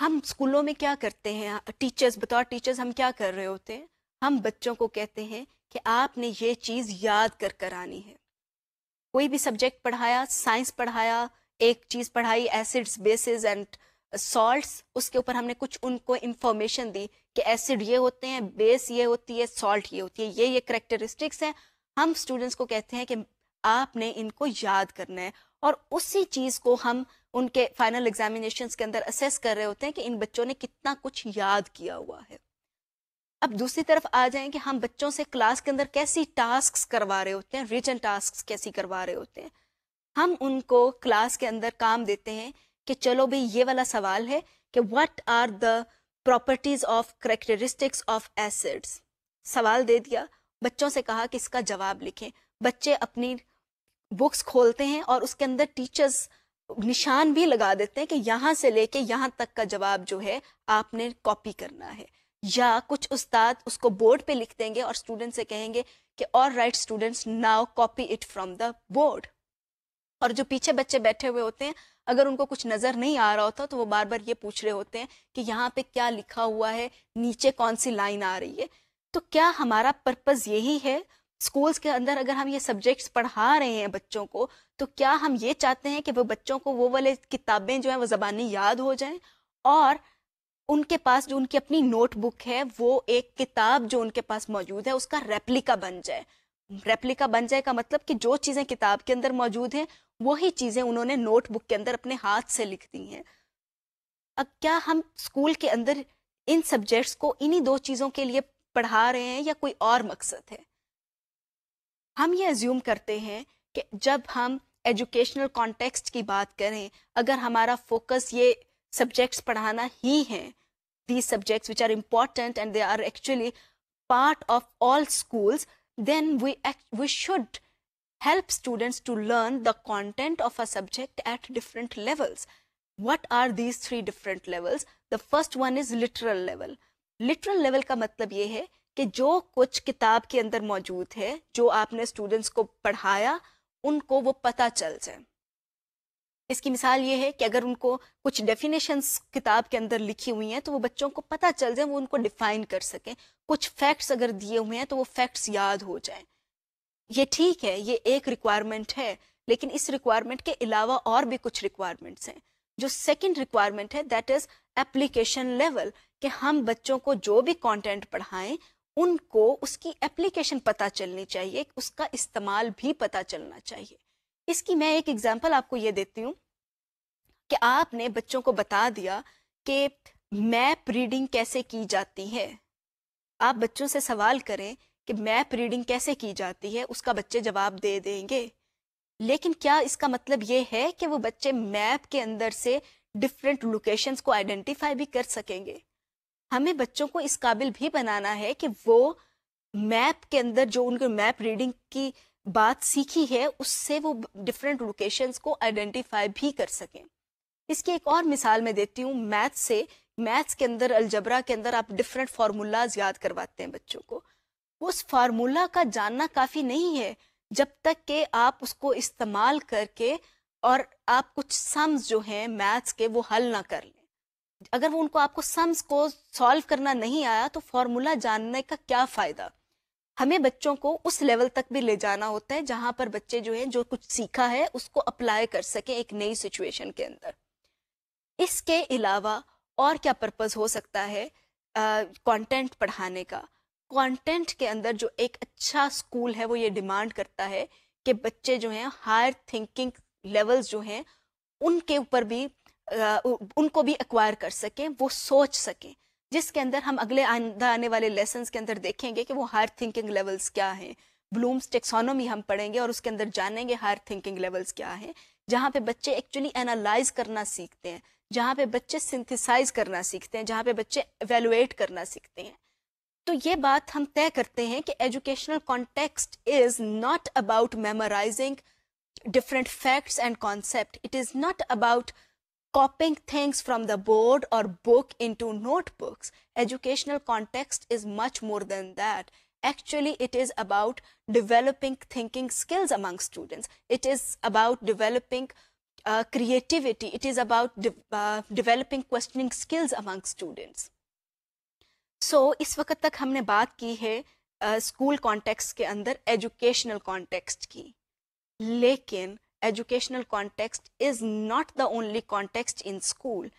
Speaker 1: हम स्कूलों में क्या करते हैं teachers बतौर teachers हम क्या कर रहे होते हैं हम बच्चों को कहते हैं कि आपने ये चीज़ याद कर कर आनी है कोई भी सब्जेक्ट पढ़ाया साइंस पढ़ाया एक चीज़ पढ़ाई एसिड्स बेसिस एंड सॉल्ट उसके ऊपर हमने कुछ उनको इंफॉर्मेशन दी कि एसिड ये होते हैं बेस ये होती है सॉल्ट ये होती है ये ये करेक्टरिस्टिक्स हैं हम स्टूडेंट्स को कहते हैं कि आपने इनको याद करना है और उसी चीज़ को हम उनके फाइनल एग्जामिनेशन के अंदर असेस कर रहे होते हैं कि इन बच्चों ने कितना कुछ याद किया हुआ है अब दूसरी तरफ आ जाए कि हम बच्चों से क्लास के अंदर कैसी टास्क करवा रहे होते हैं रिटर्न टास्क कैसी करवा रहे होते हैं हम उनको क्लास के अंदर काम देते हैं कि चलो भाई ये वाला सवाल है कि what are the properties of characteristics of acids सवाल दे दिया बच्चों से कहा कि इसका जवाब लिखें बच्चे अपनी बुक्स खोलते हैं और उसके अंदर टीचर्स निशान भी लगा देते हैं कि यहाँ से लेके यहाँ तक का जवाब जो है आपने कॉपी करना है या कुछ उस्ताद उसको बोर्ड पे लिख देंगे और स्टूडेंट से कहेंगे कि और right students now copy it from the board और जो पीछे बच्चे बैठे हुए होते हैं अगर उनको कुछ नज़र नहीं आ रहा होता तो वो बार बार ये पूछ रहे होते हैं कि यहाँ पे क्या लिखा हुआ है नीचे कौन सी लाइन आ रही है तो क्या हमारा पर्पज़ यही है स्कूल्स के अंदर अगर हम ये सब्जेक्ट्स पढ़ा रहे हैं बच्चों को तो क्या हम ये चाहते हैं कि वो बच्चों को वो वाले किताबें जो हैं वो ज़बानी याद हो जाए और उनके पास जो उनकी अपनी नोटबुक है वो एक किताब जो उनके पास मौजूद है उसका रेप्लिका बन जाए रेप्लिका बन जाए का मतलब कि जो चीजें किताब के अंदर मौजूद हैं वही चीजें उन्होंने नोटबुक के अंदर अपने हाथ से लिख दी हैं अब क्या हम स्कूल के अंदर इन सब्जेक्ट्स को इन्हीं दो चीज़ों के लिए पढ़ा रहे हैं या कोई और मकसद है हम ये एज्यूम करते हैं कि जब हम एजुकेशनल कॉन्टेक्स्ट की बात करें अगर हमारा फोकस ये सब्जेक्ट्स पढ़ाना ही है the subjects which are important and they are actually part of all schools then we, act, we should help students to learn the content of a subject at different levels. What are these three different levels? The first one is literal level. Literal level ka matlab ye hai ki jo kuch kitab ke andar maujood hai jo aapne students ko padhaya unko wo pata chal jaye इसकी मिसाल ये है कि अगर उनको कुछ definition किताब के अंदर लिखी हुई हैं तो वो बच्चों को पता चल जाए वो उनको डिफाइन कर सकें कुछ फैक्ट्स अगर दिए हुए हैं तो वो फैक्ट्स याद हो जाएं ये ठीक है ये एक रिक्वायरमेंट है लेकिन इस रिक्वायरमेंट के अलावा और भी कुछ रिक्वायरमेंट्स हैं जो सेकेंड रिक्वायरमेंट है दैट इज एप्लीकेशन लेवल कि हम बच्चों को जो भी कॉन्टेंट पढ़ाएं उनको उसकी एप्लीकेशन पता चलनी चाहिए उसका इस्तेमाल भी पता चलना चाहिए इसकी मैं एक एग्जाम्पल आपको ये देती हूँ कि आपने बच्चों को बता दिया कि मैप रीडिंग कैसे की जाती है आप बच्चों से सवाल करें कि मैप रीडिंग कैसे की जाती है उसका बच्चे जवाब दे देंगे लेकिन क्या इसका मतलब ये है कि वो बच्चे मैप के अंदर से डिफरेंट लोकेशंस को आइडेंटिफाई भी कर सकेंगे हमें बच्चों को इस काबिल भी बनाना है कि वो मैप के अंदर जो उनके मैप रीडिंग की बात सीखी है उससे वो डिफरेंट लोकेशन को आइडेंटिफाई भी कर सकें इसकी एक और मिसाल मैं देती हूँ मैथ से मैथ्स के अंदर अलजबरा के अंदर आप डिफरेंट फार्मूलाज याद करवाते हैं बच्चों को उस फार्मूला का जानना काफ़ी नहीं है जब तक के आप उसको इस्तेमाल करके और आप कुछ सम्स जो हैं मैथ्स के वो हल ना कर लें अगर वो उनको आपको सम्स को सॉल्व करना नहीं आया तो फार्मूला जानने का क्या फ़ायदा हमें बच्चों को उस लेवल तक भी ले जाना होता है जहां पर बच्चे जो है जो कुछ सीखा है उसको अप्लाई कर सके एक नई सिचुएशन के अंदर इसके अलावा और क्या पर्पज हो सकता है कंटेंट पढ़ाने का कंटेंट के अंदर जो एक अच्छा स्कूल है वो ये डिमांड करता है कि बच्चे जो हैं हायर थिंकिंग लेवल्स जो हैं उनके ऊपर भी आ, उनको भी एक्वायर कर सकें वो सोच सकें जिसके अंदर हम अगले आंदा आने वाले लेसन के अंदर देखेंगे कि वो हायर थिंकिंग लेवल्स क्या है ब्लूम्स टेक्सोनोमी हम पढ़ेंगे और उसके अंदर जानेंगे हायर थिंकिंग लेवल्स क्या है जहाँ पे बच्चे एक्चुअली एनालाइज करना सीखते हैं जहाँ पे बच्चे सिंथिसाइज करना सीखते हैं जहाँ पे बच्चे एवेलुएट करना सीखते हैं तो ये बात हम तय करते हैं कि educational context is not about memorising different facts and concept it is not about copying things from the board or book into notebooks. Educational context is much more than that. Actually, it is about developing thinking skills among students. It is about developing uh, creativity. It is about de uh, developing questioning skills among students. so, इस वक्त तक हमने बात की है uh, school context के अंदर educational context की लेकिन educational context is not the only context in school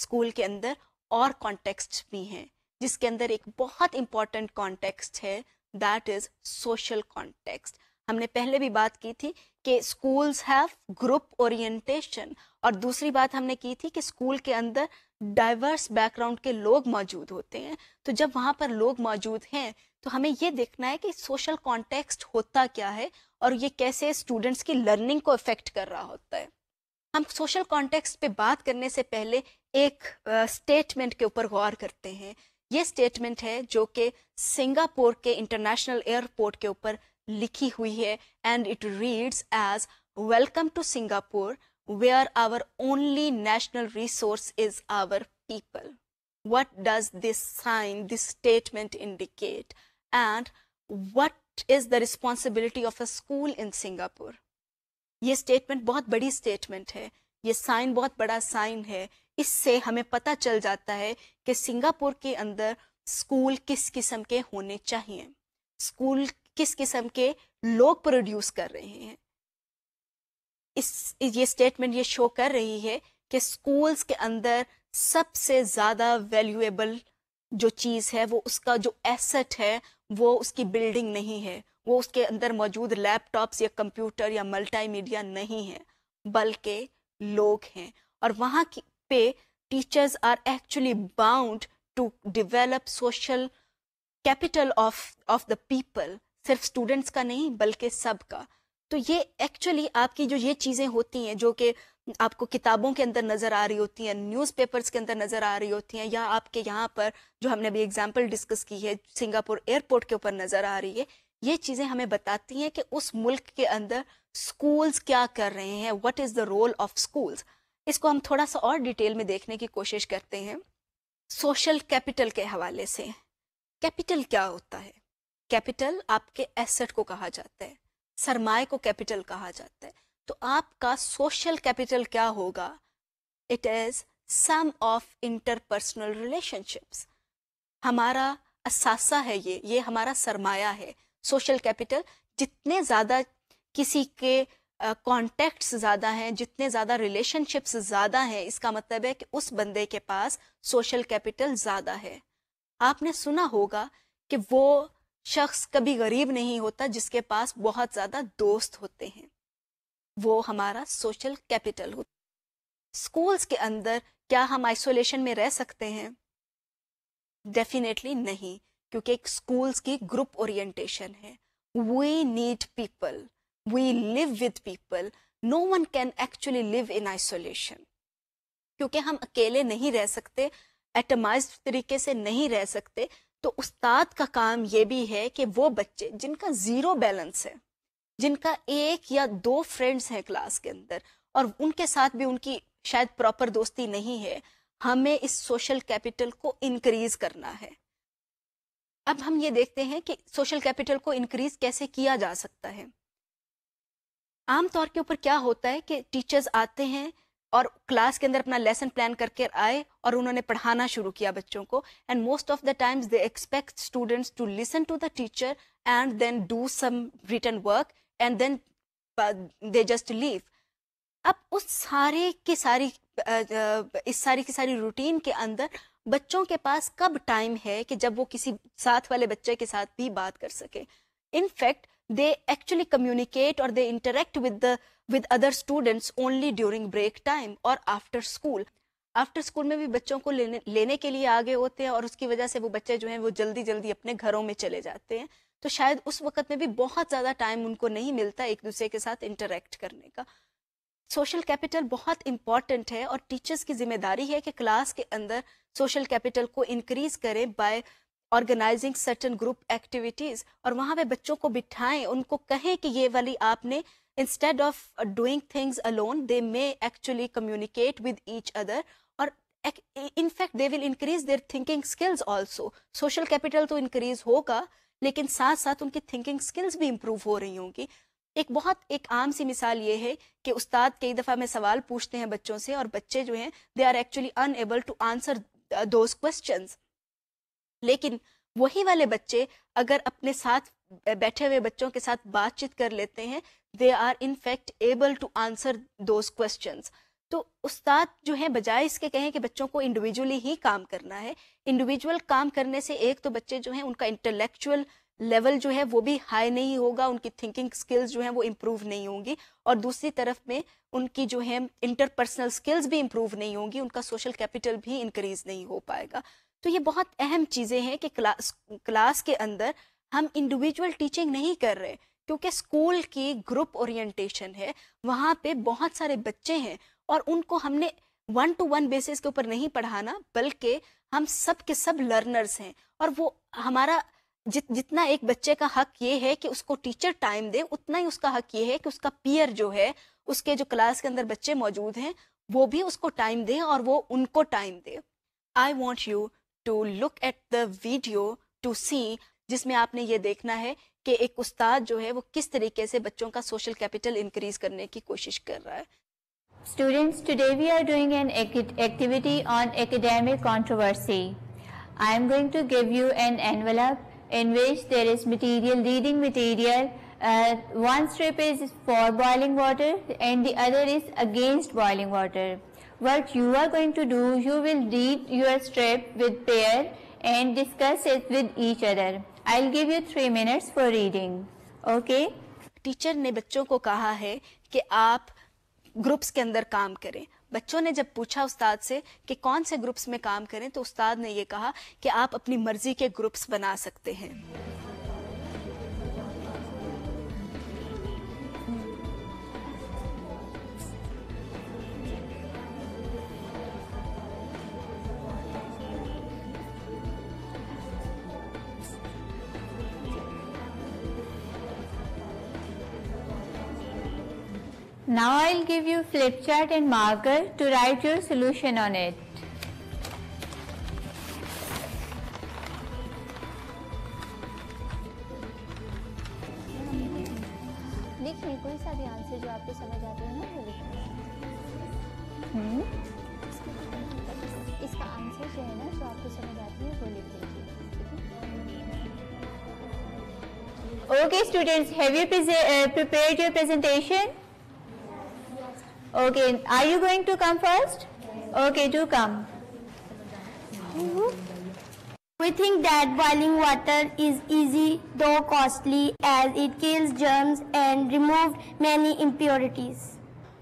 Speaker 1: school के अंदर और कॉन्टेक्स्ट भी हैं जिसके अंदर एक बहुत इंपॉर्टेंट कॉन्टेक्स्ट है दैट इज सोशल कॉन्टेक्स्ट हमने पहले भी बात की थी कि स्कूल्स हैव ग्रुप ओरिएंटेशन और दूसरी बात हमने की थी कि स्कूल के अंदर डाइवर्स बैकग्राउंड के लोग मौजूद होते हैं तो जब वहाँ पर लोग मौजूद हैं तो हमें ये देखना है कि सोशल कॉन्टेक्स्ट होता क्या है और ये कैसे स्टूडेंट्स की लर्निंग को अफेक्ट कर रहा होता है हम सोशल कॉन्टेक्स्ट पे बात करने से पहले एक स्टेटमेंट uh, के ऊपर गौर करते हैं ये स्टेटमेंट है जो कि सिंगापुर के इंटरनेशनल एयरपोर्ट के ऊपर लिखी हुई है and it reads as welcome to Singapore where our only national resource is our people. What does this sign, this statement indicate? And what is the responsibility of a school in Singapore? ye statement bahut badi statement hai ye sign bahut bada sign hai isse hame pata chal jata hai ki singapore ke andar school kis kisam ke hone chahiye school kis kisam ke log produce kar rahe hain इस ये statement ये show कर रही है कि schools के अंदर सबसे ज़्यादा वैल्यूएबल जो चीज़ है वो उसका जो एसेट है वो उसकी बिल्डिंग नहीं है वो उसके अंदर मौजूद लैपटॉप्स या कंप्यूटर या मल्टी मीडिया नहीं है बल्कि लोग हैं और वहाँ की पे teachers are actually bound to develop social capital of of the people सिर्फ स्टूडेंट्स का नहीं बल्कि सब का तो ये एक्चुअली आपकी जो ये चीज़ें होती हैं जो कि आपको किताबों के अंदर नज़र आ रही होती हैं न्यूज़पेपर्स के अंदर नज़र आ रही होती हैं या आपके यहाँ पर जो हमने अभी एग्जाम्पल डिस्कस की है सिंगापुर एयरपोर्ट के ऊपर नज़र आ रही है ये चीज़ें हमें बताती हैं कि उस मुल्क के अंदर स्कूल्स क्या कर रहे हैं what is the role of schools इसको हम थोड़ा सा और डिटेल में देखने की कोशिश करते हैं सोशल कैपिटल के हवाले से कैपिटल क्या होता है कैपिटल आपके एसेट को कहा जाता है सरमाए को कैपिटल कहा जाता है तो आपका सोशल कैपिटल क्या होगा it is sum of interpersonal relationships हमारा असासा है ये ये हमारा सरमाया है सोशल कैपिटल जितने ज़्यादा किसी के कॉन्टैक्ट्स uh, ज़्यादा हैं जितने ज़्यादा रिलेशनशिप्स ज़्यादा हैं इसका मतलब है कि उस बंदे के पास सोशल कैपिटल ज़्यादा है आपने सुना होगा कि वो शख्स कभी गरीब नहीं होता जिसके पास बहुत ज्यादा दोस्त होते हैं वो हमारा सोशल कैपिटल होता स्कूल्स के अंदर क्या हम आइसोलेशन में रह सकते हैं डेफिनेटली नहीं क्योंकि एक स्कूल्स की ग्रुप ओरिएंटेशन है we need people we live with people no one can actually live in isolation क्योंकि हम अकेले नहीं रह सकते एटमाइज तरीके से नहीं रह सकते तो उस्ताद का काम ये भी है कि वो बच्चे जिनका ज़ीरो बैलेंस है जिनका एक या दो फ्रेंड्स हैं क्लास के अंदर और उनके साथ भी उनकी शायद प्रॉपर दोस्ती नहीं है हमें इस सोशल कैपिटल को इंक्रीज करना है अब हम ये देखते हैं कि सोशल कैपिटल को इंक्रीज कैसे किया जा सकता है आमतौर के ऊपर क्या होता है कि टीचर्स आते हैं और क्लास के अंदर अपना लेसन प्लान करके आए और उन्होंने पढ़ाना शुरू किया बच्चों को and most of the times they expect students to listen to the teacher and then do some written work and then they just leave अब उस सारे की सारी इस सारी की सारी रूटीन के अंदर बच्चों के पास कब टाइम है कि जब वो किसी साथ वाले बच्चे के साथ भी बात कर सके इनफैक्ट दे एक्चुअली कम्युनिकेट और they interact with the with other students only during break time और आफ्टर स्कूल आफ्टर स्कूल में भी बच्चों को लेने लेने के लिए आगे होते हैं और उसकी वजह से वो बच्चे जो हैं वो जल्दी जल्दी अपने घरों में चले जाते हैं तो शायद उस वक्त में भी बहुत ज़्यादा टाइम उनको नहीं मिलता एक दूसरे के साथ इंटरेक्ट करने का सोशल कैपिटल बहुत इंपॉर्टेंट है और टीचर्स की जिम्मेदारी है कि क्लास के अंदर सोशल कैपिटल को इंक्रीज करें by organising certain group activities और वहां पे बच्चों को बिठाएं उनको कहें कि ये वाली आपने instead of uh, doing things alone, they may actually communicate with each other or in fact they will increase their thinking skills also. Social capital तो increase होगा लेकिन साथ साथ उनकी थिंकिंग स्किल्स भी इम्प्रूव हो रही होंगी एक बहुत एक आम सी मिसाल ये है कि उस्ताद कई दफ़ा में सवाल पूछते हैं बच्चों से और बच्चे जो हैं they are actually unable to answer those question लेकिन वही वाले बच्चे अगर अपने साथ बैठे हुए बच्चों के साथ बातचीत कर लेते हैं they are in fact able to answer those question तो उस्ताद जो है बजाय इसके कहें कि बच्चों को इंडिविजुअली ही काम करना है इंडिविजुअल काम करने से एक तो बच्चे जो हैं उनका इंटेलेक्चुअल लेवल जो है वो भी हाई नहीं होगा उनकी थिंकिंग स्किल्स जो है वो इम्प्रूव नहीं होंगी और दूसरी तरफ में उनकी जो है इंटरपर्सनल स्किल्स भी इम्प्रूव नहीं होंगी उनका सोशल कैपिटल भी इंक्रीज नहीं हो पाएगा तो ये बहुत अहम चीज़ें हैं कि क्लास क्लास के अंदर हम इंडिविजुअल टीचिंग नहीं कर रहे क्योंकि स्कूल की ग्रुप ओरिएंटेशन है वहाँ पे बहुत सारे बच्चे हैं और उनको हमने वन टू वन बेसिस के ऊपर नहीं पढ़ाना बल्कि हम सब के सब लर्नर्स हैं और वो हमारा जित जितना एक बच्चे का हक ये है कि उसको टीचर टाइम दे उतना ही उसका हक ये है कि उसका पियर जो है उसके जो क्लास के अंदर बच्चे मौजूद हैं वो भी उसको टाइम दे और वो उनको टाइम दे I want you to look at the video to see जिसमें आपने ये देखना है कि एक उस्ताद जो है वो किस तरीके से बच्चों का सोशल कैपिटल इंक्रीज करने की कोशिश कर रहा है
Speaker 4: students today we are doing an activity on academic controversy I am going to give you an envelope in which there is material reading material one strip is for boiling water and the other is against boiling water what you are going to do you will read your strip with pair and discuss it with each other
Speaker 1: I give you three minutes for reading okay teacher ने बच्चों को कहा है कि आप groups के अंदर काम करें बच्चों ने जब पूछा उस्ताद से कि कौन से ग्रुप्स में काम करें तो उस्ताद ने ये कहा कि आप अपनी मर्जी के ग्रुप्स बना सकते हैं
Speaker 4: Now I'll give you flip chart and marker to write your solution on it. लिखने कोई जो आपको समझ है ना वो इसका आंसर है ना आपको समझ आती है वो Okay students, have you pre uh, prepared your presentation? Okay, are you going to come first? Okay, do come. We think that boiling water is easy though costly as it kills germs and removes many impurities.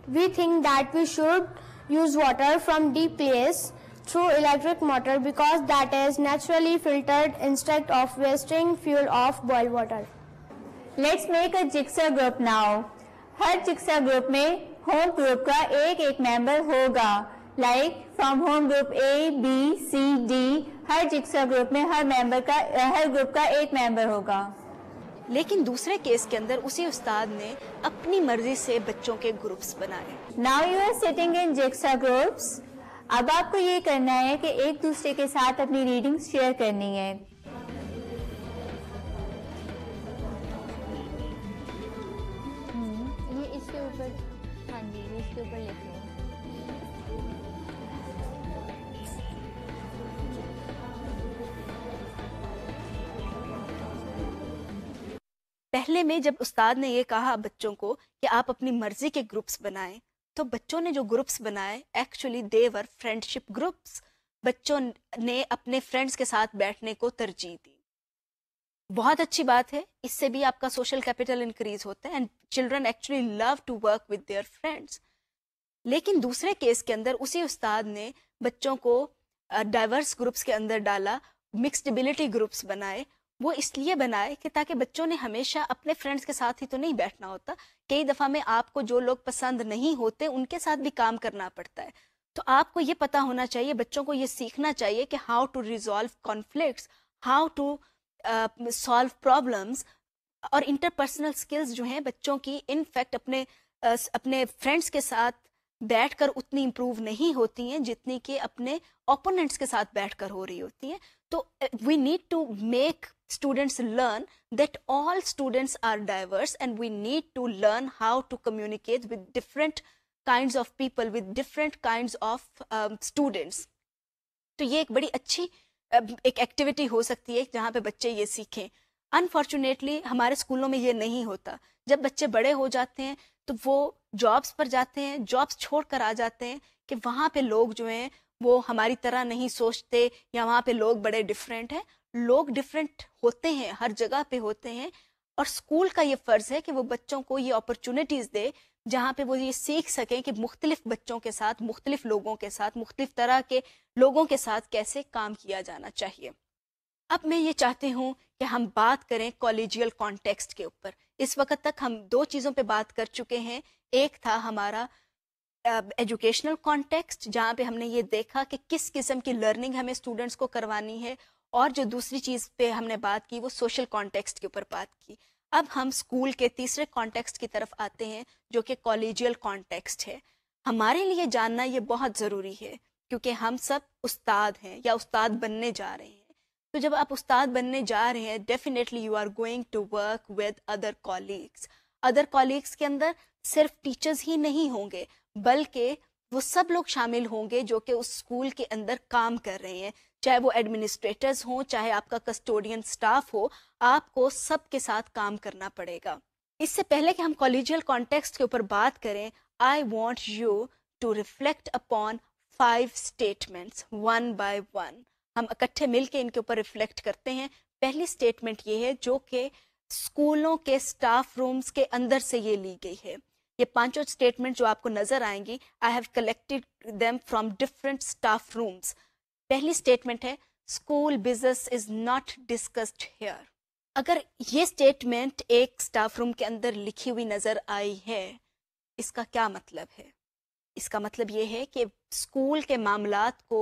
Speaker 4: We think that we should use water from deep place through electric motor because that is naturally filtered instead of wasting fuel of boiled water. Let's make a jigsaw group now. Her jigsaw group may. Home group का एक एक member होगा like from home group
Speaker 1: A B C D हर jigsaw group में हर member का हर group का एक मेंबर होगा लेकिन दूसरे केस के अंदर उसी उस्ताद ने अपनी मर्जी से बच्चों के ग्रुप्स बनाए
Speaker 4: now you are sitting in jigsaw groups अब आपको ये करना है कि एक दूसरे के साथ अपनी रीडिंग शेयर करनी है
Speaker 1: पहले में जब उस्ताद ने ये कहा बच्चों को कि आप अपनी मर्जी के ग्रुप्स बनाएं तो बच्चों ने जो ग्रुप्स बनाए एक्चुअली देवर फ्रेंडशिप ग्रुप्स बच्चों ने अपने फ्रेंड्स के साथ बैठने को तरजीह दी बहुत अच्छी बात है इससे भी आपका सोशल कैपिटल इंक्रीज होता है and children actually love to work with their friends लेकिन दूसरे केस के अंदर उसी उस्ताद ने बच्चों को डाइवर्स ग्रुप्स के अंदर डाला मिक्सडबिलिटी ग्रुप्स बनाए वो इसलिए बनाए कि ताकि बच्चों ने हमेशा अपने फ्रेंड्स के साथ ही तो नहीं बैठना होता कई दफ़ा में आपको जो लोग पसंद नहीं होते उनके साथ भी काम करना पड़ता है तो आपको ये पता होना चाहिए बच्चों को ये सीखना चाहिए कि how to resolve conflict how to solve problems और इंटरपर्सनल स्किल्स जो हैं बच्चों की इनफैक्ट अपने uh, अपने फ्रेंड्स के साथ बैठकर उतनी इम्प्रूव नहीं होती हैं जितनी कि अपने ओपोनेंट्स के साथ बैठकर हो रही होती हैं तो we need to make students learn that all students are diverse and we need to learn how to communicate with different kind of people with different kind of students तो ये एक बड़ी अच्छी एक एक्टिविटी हो सकती है जहाँ पे बच्चे ये सीखें अनफॉर्चुनेटली हमारे स्कूलों में ये नहीं होता जब बच्चे बड़े हो जाते हैं तो वो जॉब्स पर जाते हैं जॉब्स छोड़ कर आ जाते हैं कि वहाँ पे लोग जो हैं वो हमारी तरह नहीं सोचते या वहाँ पे लोग बड़े डिफरेंट हैं लोग डिफरेंट होते हैं हर जगह पे होते हैं और स्कूल का ये फ़र्ज़ है कि वो बच्चों को ये अपॉर्चुनिटीज़ दे जहाँ पे वो ये सीख सकें कि मुख्तलिफ बच्चों के साथ मुख्तलिफ लोगों के साथ मुख्तलिफ तरह के लोगों के साथ कैसे काम किया जाना चाहिए अब मैं ये चाहती हूँ कि हम बात करें कॉलेजियल कॉन्टेक्स्ट के ऊपर इस वक्त तक हम दो चीज़ों पे बात कर चुके हैं एक था हमारा एजुकेशनल कॉन्टेक्स्ट जहाँ पे हमने ये देखा कि किस किस्म की लर्निंग हमें स्टूडेंट्स को करवानी है और जो दूसरी चीज़ पे हमने बात की वो सोशल कॉन्टेक्स्ट के ऊपर बात की अब हम स्कूल के तीसरे कॉन्टेक्स्ट की तरफ आते हैं जो कि कॉलेजियल कॉन्टेक्स्ट है हमारे लिए जानना ये बहुत ज़रूरी है क्योंकि हम सब उस्ताद हैं या उस्ताद बनने जा रहे हैं तो जब आप उस्ताद बनने जा रहे हैं definitely you are going to work with other colleagues other colleagues के अंदर सिर्फ टीचर्स ही नहीं होंगे बल्कि वो सब लोग शामिल होंगे जो कि उस स्कूल के अंदर काम कर रहे हैं चाहे वो एडमिनिस्ट्रेटर्स हों चाहे आपका कस्टोडियन स्टाफ हो आपको सबके साथ काम करना पड़ेगा इससे पहले कि हम कॉलेजियल कॉन्टेक्स्ट के ऊपर बात करें I want you to reflect upon five statements one by one हम इकट्ठे मिल के इनके ऊपर रिफ्लेक्ट करते हैं पहली स्टेटमेंट ये है जो कि स्कूलों के स्टाफ रूम्स के अंदर से ये ली गई है ये पांचों स्टेटमेंट जो आपको नजर आएंगी I have collected them from different staff rooms पहली स्टेटमेंट है school business is not discussed here अगर ये स्टेटमेंट एक स्टाफ रूम के अंदर लिखी हुई नजर आई है इसका क्या मतलब है इसका मतलब ये है कि स्कूल के मामला को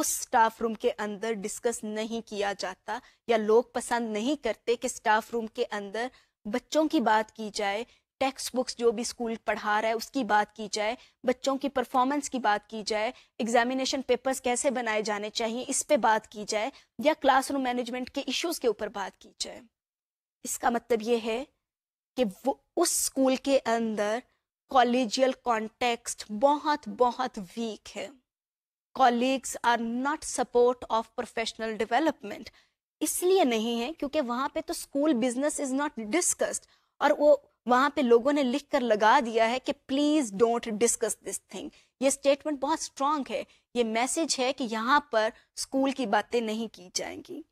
Speaker 1: उस स्टाफ रूम के अंदर डिस्कस नहीं किया जाता या लोग पसंद नहीं करते कि स्टाफ रूम के अंदर बच्चों की बात की जाए टेक्स्ट बुक्स जो भी स्कूल पढ़ा रहा है उसकी बात की जाए बच्चों की परफॉर्मेंस की बात की जाए एग्जामिनेशन पेपर्स कैसे बनाए जाने चाहिए इस पे बात की जाए या क्लासरूम मैनेजमेंट के इश्यूज के ऊपर बात की जाए इसका मतलब ये है कि वो उस स्कूल के अंदर कॉलेजियल कॉन्टेक्स्ट बहुत बहुत वीक है colleagues are not support of professional development इसलिए नहीं है क्योंकि वहां पे तो school business is not discussed और वो वहां पे लोगों ने लिख कर लगा दिया है कि please don't discuss this thing ये स्टेटमेंट बहुत स्ट्रांग है ये मैसेज है कि यहाँ पर स्कूल की बातें नहीं की जाएंगी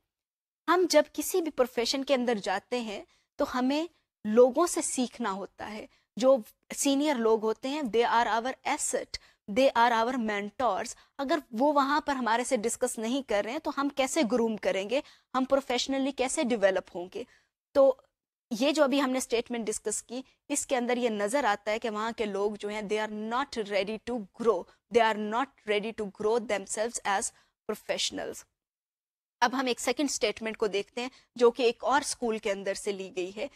Speaker 1: हम जब किसी भी प्रोफेशन के अंदर जाते हैं तो हमें लोगों से सीखना होता है जो सीनियर लोग होते हैं they are our asset they are our mentors अगर वो वहां पर हमारे से डिस्कस नहीं कर रहे हैं तो हम कैसे ग्रूम करेंगे हम प्रोफेशनली कैसे डिवेलप होंगे तो ये जो अभी हमने स्टेटमेंट डिस्कस की इसके अंदर ये नज़र आता है कि वहाँ के लोग जो हैं they are not ready to grow they are not ready to grow them as professionals अब हम एक सेकेंड स्टेटमेंट को देखते हैं जो कि एक और स्कूल के अंदर से ली गई है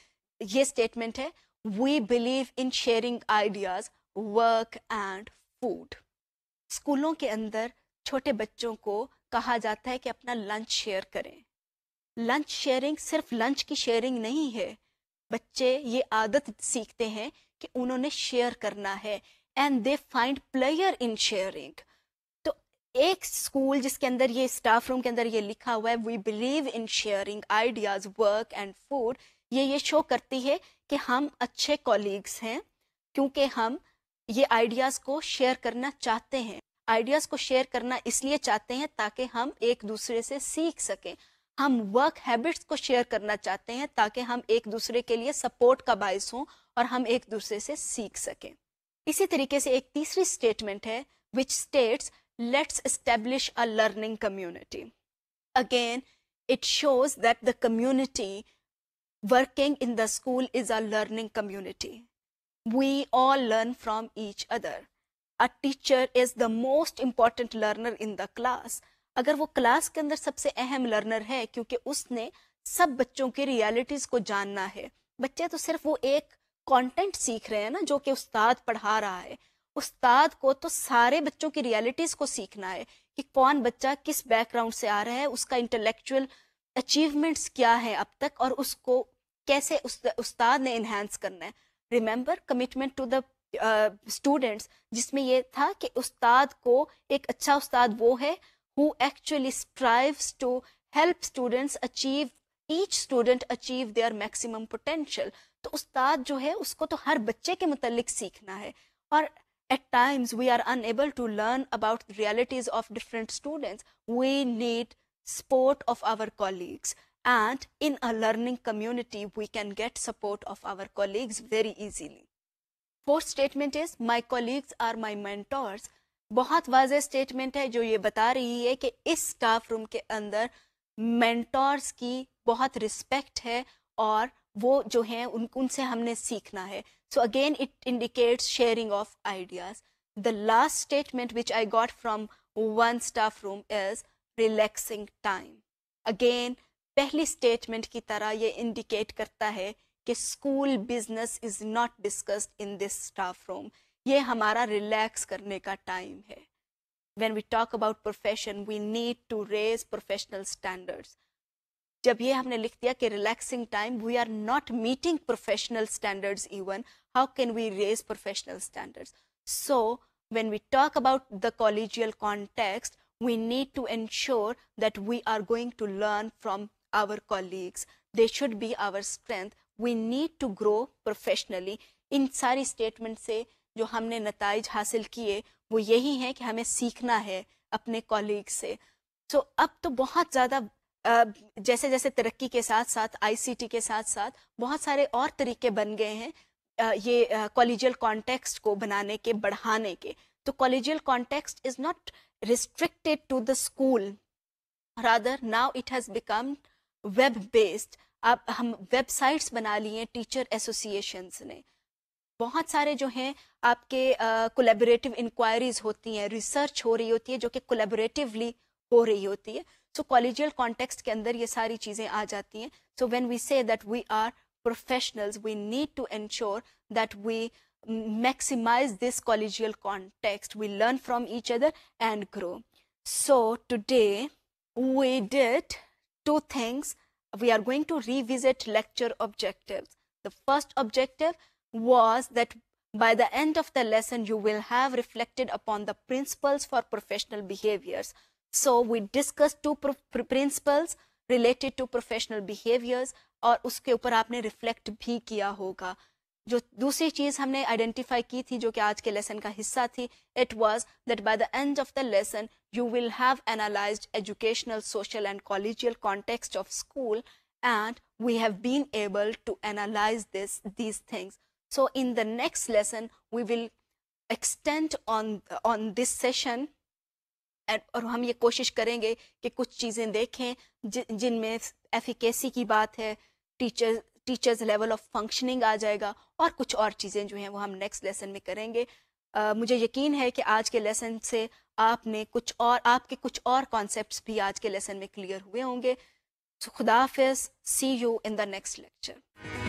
Speaker 1: ये स्टेटमेंट है we believe in sharing ideas work and food स्कूलों के अंदर छोटे बच्चों को कहा जाता है कि अपना लंच शेयर करें लंच शेयरिंग सिर्फ लंच की शेयरिंग नहीं है बच्चे ये आदत सीखते हैं कि उन्होंने शेयर करना है and they find player in sharing तो एक स्कूल जिसके अंदर ये स्टाफ रूम के अंदर ये लिखा हुआ है we believe in sharing ideas work and food ये ये शो करती है कि हम अच्छे कॉलीग्स हैं क्योंकि हम ये आइडियाज को शेयर करना चाहते हैं आइडियाज को शेयर करना इसलिए चाहते हैं ताकि हम एक दूसरे से सीख सकें हम वर्क हैबिट्स को शेयर करना चाहते हैं ताकि हम एक दूसरे के लिए सपोर्ट का बायस हों और हम एक दूसरे से सीख सकें इसी तरीके से एक तीसरी स्टेटमेंट है which states let's establish a learning community again it shows that the community working in the school is a learning community we all learn from each other. A teacher is the most important learner in the class. अगर वो class के अंदर सबसे अहम learner है क्योंकि उसने सब बच्चों की रियलिटीज को जानना है बच्चे तो सिर्फ वो एक कंटेंट सीख रहे हैं ना जो कि उस्ताद पढ़ा रहा है उस्ताद को तो सारे बच्चों की रियलिटीज को सीखना है कि कौन बच्चा किस बैकग्राउंड से आ रहा है उसका इंटेलेक्चुअल अचीवमेंट्स क्या है अब तक और उसको कैसे उस्ताद ने इन्हेंस करना है remember commitment to the students जिसमें ये था कि उस्ताद को एक अच्छा उस्ताद वो है who actually strives to help students achieve each student achieve their maximum potential तो उस्ताद जो है उसको तो हर बच्चे के मतलब सीखना है और at times we are unable to learn about realities of different students we need support of our colleagues and in a learning community we can get support of our colleagues very easily Fourth statement is, my colleagues are my mentors. बहुत वाजह statement है जो ये बता रही है कि इस staff room के अंदर मेंटोर्स की बहुत रिस्पेक्ट है और वो जो हैं उनसे हमने सीखना है so again it indicates sharing of ideas the last statement which I got from one staff room is relaxing time again पहली स्टेटमेंट की तरह ये इंडिकेट करता है कि school business is not discussed in this staff room ये हमारा relax करने का टाइम है when we talk about profession we need to raise professional standards जब ये हमने लिख दिया कि relaxing time we are not meeting professional standards even how can we raise professional standards so when we talk about the collegial context we need to ensure that we are going to learn from our colleagues they should be our strength we need to grow professionally in sari statement se jo humne nataij hasil kiye wo yahi hai ki hame seekhna hai apne colleagues se so ab to bahut zyada Uh, जैसे जैसे तरक्की के साथ साथ ICT के साथ साथ बहुत सारे और तरीके बन गए हैं ये कॉलेजियल कॉन्टेक्स्ट को बनाने के बढ़ाने के तो collegial context is not restricted to the school rather now it has become web based आप हम वेबसाइट्स बना लिए टीचर एसोसिएशंस ने बहुत सारे जो हैं आपके कोलेबरेटिव uh, इंक्वायरीज होती हैं रिसर्च हो रही होती है जो कि कोलेबरेटिवली हो रही होती है सो कॉलेजियल कॉन्टेक्स्ट के अंदर ये सारी चीज़ें आ जाती हैं so when we say that we are professionals we need to ensure that we maximize this collegial context we learn from each other and grow so today we did two things. We are going to revisit lecture objectives. The first objective was that by the end of the lesson, you will have reflected upon the principles for professional behaviors. So we discussed two pr principles related to professional behaviors or उसके ऊपर आपने reflect भी किया होगा जो दूसरी चीज हमने आइडेंटिफाई की थी जो कि आज के लेसन का हिस्सा थी it was that by the end of the lesson you will have analysed educational social and collegial context of school and we have been able to analyse this these things so in the next lesson we will extend on on this session और हम ये कोशिश करेंगे कि कुछ चीज़ें देखें जिनमें एफिकेसी की बात है teacher teachers level of functioning आ जाएगा और कुछ और चीज़ें जो हैं वो हम नेक्स्ट लेसन में करेंगे आ, मुझे यकीन है कि आज के लेसन से आपने कुछ और आपके कुछ और कॉन्सेप्ट्स भी आज के लेसन में क्लियर हुए होंगे so, खुदाफिज see you in the next lecture